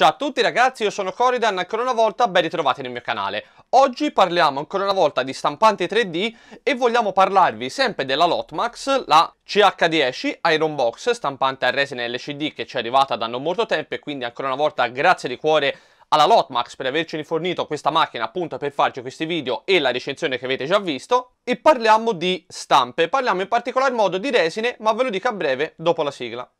Ciao a tutti ragazzi, io sono Coridan, ancora una volta ben ritrovati nel mio canale. Oggi parliamo ancora una volta di stampante 3D e vogliamo parlarvi sempre della Lotmax, la CH10 Iron Box, stampante a resina LCD che ci è arrivata da non molto tempo e quindi ancora una volta grazie di cuore alla Lotmax per averci rifornito questa macchina appunto per farci questi video e la recensione che avete già visto e parliamo di stampe, parliamo in particolar modo di resine ma ve lo dico a breve dopo la sigla.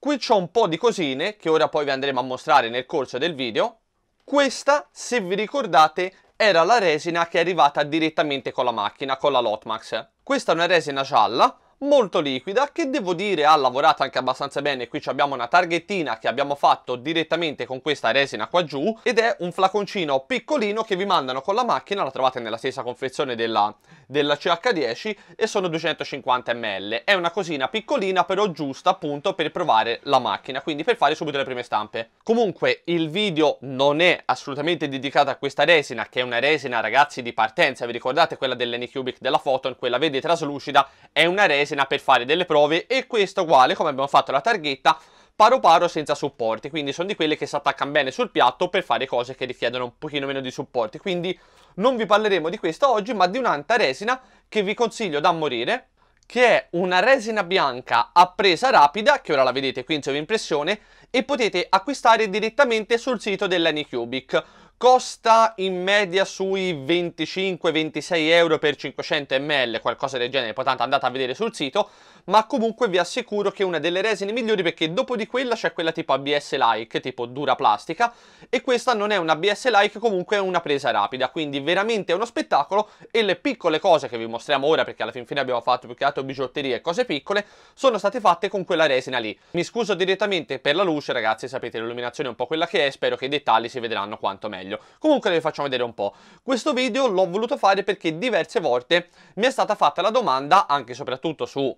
Qui c'ho un po' di cosine che ora poi vi andremo a mostrare nel corso del video. Questa, se vi ricordate, era la resina che è arrivata direttamente con la macchina, con la Lotmax. Questa è una resina gialla, molto liquida che devo dire ha lavorato anche abbastanza bene qui abbiamo una targhettina che abbiamo fatto direttamente con questa resina qua giù ed è un flaconcino piccolino che vi mandano con la macchina la trovate nella stessa confezione della, della CH10 e sono 250 ml è una cosina piccolina però giusta appunto per provare la macchina quindi per fare subito le prime stampe comunque il video non è assolutamente dedicato a questa resina che è una resina ragazzi di partenza vi ricordate quella dell'Anycubic della Photon quella vedi traslucida è una resina lesena per fare delle prove e questo uguale come abbiamo fatto la targhetta paro paro senza supporti, quindi sono di quelle che si attaccano bene sul piatto per fare cose che richiedono un pochino meno di supporti, quindi non vi parleremo di questo oggi, ma di un'anta resina che vi consiglio da morire, che è una resina bianca a presa rapida, che ora la vedete qui in sovrimpressione, e potete acquistare direttamente sul sito dell'Anycubic costa in media sui 25-26 euro per 500 ml, qualcosa del genere, poi tanto andate a vedere sul sito, ma comunque vi assicuro che è una delle resine migliori perché dopo di quella c'è quella tipo ABS-like, tipo dura plastica, e questa non è una ABS-like, comunque è una presa rapida, quindi veramente è uno spettacolo e le piccole cose che vi mostriamo ora, perché alla fin fine abbiamo fatto più che altro bigiotterie e cose piccole, sono state fatte con quella resina lì. Mi scuso direttamente per la luce, ragazzi, sapete l'illuminazione è un po' quella che è, spero che i dettagli si vedranno quanto meglio meglio. Comunque vi facciamo vedere un po'. Questo video l'ho voluto fare perché diverse volte mi è stata fatta la domanda, anche e soprattutto su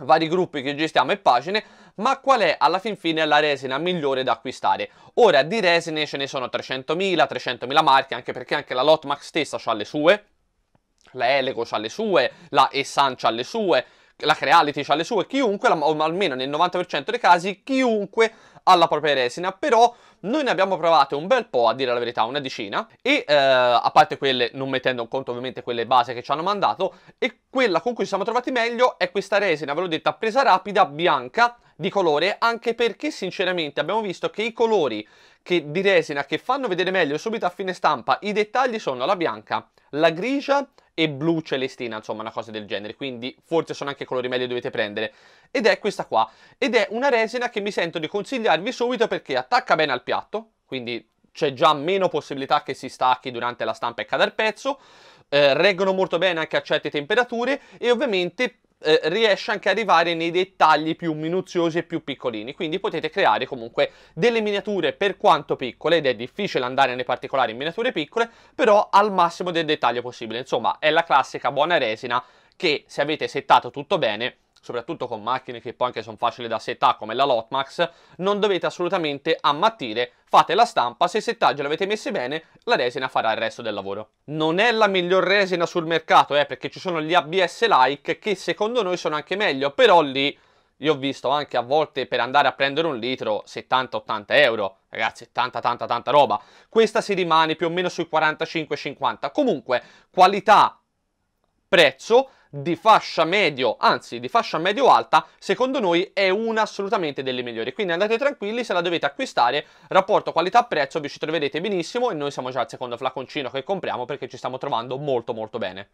vari gruppi che gestiamo e pagine, ma qual è alla fin fine la resina migliore da acquistare? Ora di resine ce ne sono 300.000, 300.000 marche, anche perché anche la Lotmax stessa ha le sue, la Elego ha le sue, la Essan ha le sue, la Creality ha le sue, chiunque, o almeno nel 90% dei casi, chiunque ha la propria resina, però noi ne abbiamo provate un bel po', a dire la verità, una decina, e eh, a parte quelle, non mettendo in conto ovviamente quelle base che ci hanno mandato, e quella con cui ci siamo trovati meglio è questa resina, ve l'ho detta, presa rapida, bianca, di colore, anche perché sinceramente abbiamo visto che i colori che, di resina che fanno vedere meglio subito a fine stampa i dettagli sono la bianca, la grigia e blu celestina, insomma una cosa del genere, quindi forse sono anche colori meglio dovete prendere. Ed è questa qua, ed è una resina che mi sento di consigliarvi subito perché attacca bene al piatto, quindi c'è già meno possibilità che si stacchi durante la stampa e cada il pezzo, eh, reggono molto bene anche a certe temperature e ovviamente eh, riesce anche ad arrivare nei dettagli più minuziosi e più piccolini, quindi potete creare comunque delle miniature per quanto piccole, ed è difficile andare nei particolari in miniature piccole, però al massimo del dettaglio possibile, insomma è la classica buona resina che se avete settato tutto bene soprattutto con macchine che poi anche sono facili da settare come la Lotmax, non dovete assolutamente ammattire, fate la stampa, se i settaggi l'avete messi bene, la resina farà il resto del lavoro. Non è la miglior resina sul mercato, eh, perché ci sono gli ABS-like che secondo noi sono anche meglio, però lì... Io ho visto anche a volte per andare a prendere un litro 70-80 euro, ragazzi, tanta tanta tanta roba. Questa si rimane più o meno sui 45-50. Comunque, qualità prezzo di fascia medio, anzi di fascia medio-alta, secondo noi è una assolutamente delle migliori. Quindi andate tranquilli, se la dovete acquistare, rapporto qualità-prezzo vi ci troverete benissimo e noi siamo già al secondo flaconcino che compriamo perché ci stiamo trovando molto molto bene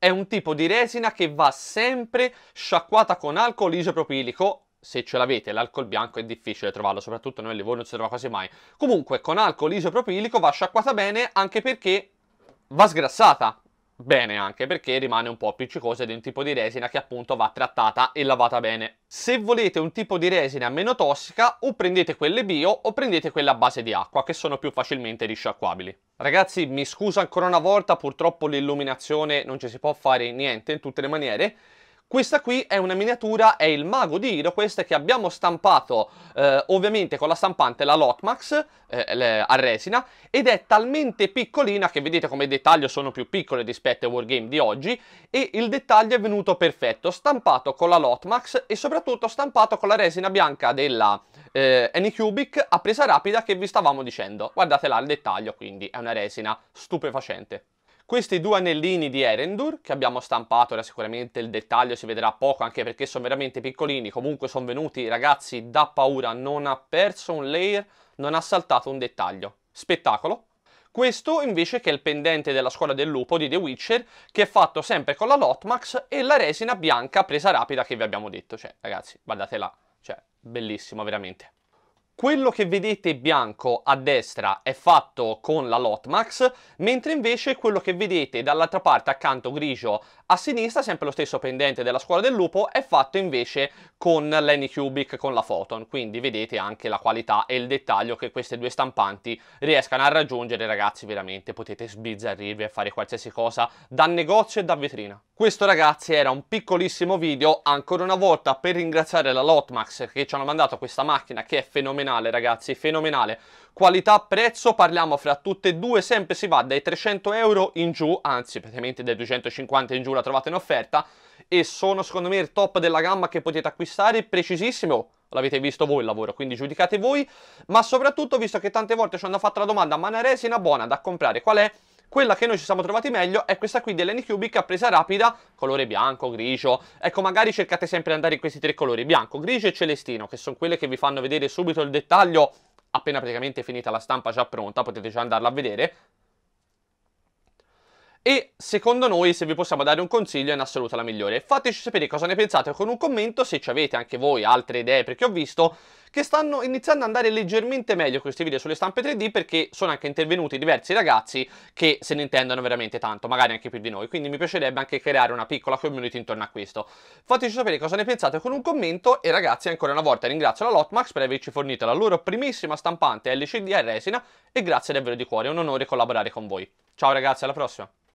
è un tipo di resina che va sempre sciacquata con alcol isopropilico se ce l'avete, l'alcol bianco è difficile trovarlo, soprattutto noi a Livorno non si trova quasi mai. Comunque con alcol isopropilico va sciacquata bene anche perché va sgrassata, bene anche perché rimane un po' appiccicosa ed è un tipo di resina che appunto va trattata e lavata bene. Se volete un tipo di resina meno tossica o prendete quelle bio o prendete quelle a base di acqua che sono più facilmente risciacquabili. Ragazzi mi scuso ancora una volta purtroppo l'illuminazione non ci si può fare niente in tutte le maniere questa qui è una miniatura, è il mago di Hiro, questa che abbiamo stampato eh, ovviamente con la stampante, la Lotmax eh, a resina, ed è talmente piccolina che vedete come dettaglio sono più piccole rispetto ai wargame di oggi, e il dettaglio è venuto perfetto, stampato con la Lotmax e soprattutto stampato con la resina bianca della eh, Anycubic a presa rapida che vi stavamo dicendo. Guardate là il dettaglio, quindi è una resina stupefacente. Questi due anellini di Erendur che abbiamo stampato, ora sicuramente il dettaglio si vedrà poco anche perché sono veramente piccolini, comunque sono venuti ragazzi da paura, non ha perso un layer, non ha saltato un dettaglio. Spettacolo! Questo invece che è il pendente della scuola del lupo di The Witcher che è fatto sempre con la Lotmax e la resina bianca presa rapida che vi abbiamo detto, cioè ragazzi guardate là, cioè bellissimo veramente. Quello che vedete bianco a destra è fatto con la Lotmax, mentre invece quello che vedete dall'altra parte accanto grigio a sinistra sempre lo stesso pendente della scuola del lupo è fatto invece con Cubic con la Photon, quindi vedete anche la qualità e il dettaglio che queste due stampanti riescano a raggiungere ragazzi veramente potete sbizzarrirvi a fare qualsiasi cosa da negozio e da vetrina. Questo ragazzi era un piccolissimo video ancora una volta per ringraziare la Lotmax che ci hanno mandato questa macchina che è fenomenale ragazzi, fenomenale qualità prezzo parliamo fra tutte e due sempre si va dai 300 euro in giù anzi praticamente dai 250 in giù la trovate in offerta e sono secondo me il top della gamma che potete acquistare, precisissimo, l'avete visto voi il lavoro, quindi giudicate voi, ma soprattutto visto che tante volte ci hanno fatto la domanda, ma una resina buona da comprare qual è? Quella che noi ci siamo trovati meglio è questa qui dell'Anycubic a presa rapida, colore bianco, grigio. Ecco, magari cercate sempre di andare in questi tre colori, bianco, grigio e celestino, che sono quelle che vi fanno vedere subito il dettaglio appena praticamente finita la stampa già pronta, potete già andarla a vedere, e secondo noi se vi possiamo dare un consiglio è in assoluto la migliore. Fateci sapere cosa ne pensate con un commento, se ci avete anche voi altre idee perché ho visto che stanno iniziando ad andare leggermente meglio questi video sulle stampe 3D perché sono anche intervenuti diversi ragazzi che se ne intendono veramente tanto, magari anche più di noi, quindi mi piacerebbe anche creare una piccola community intorno a questo. Fateci sapere cosa ne pensate con un commento e ragazzi ancora una volta ringrazio la Lotmax per averci fornito la loro primissima stampante LCD a resina e grazie davvero di cuore, è un onore collaborare con voi. Ciao ragazzi, alla prossima!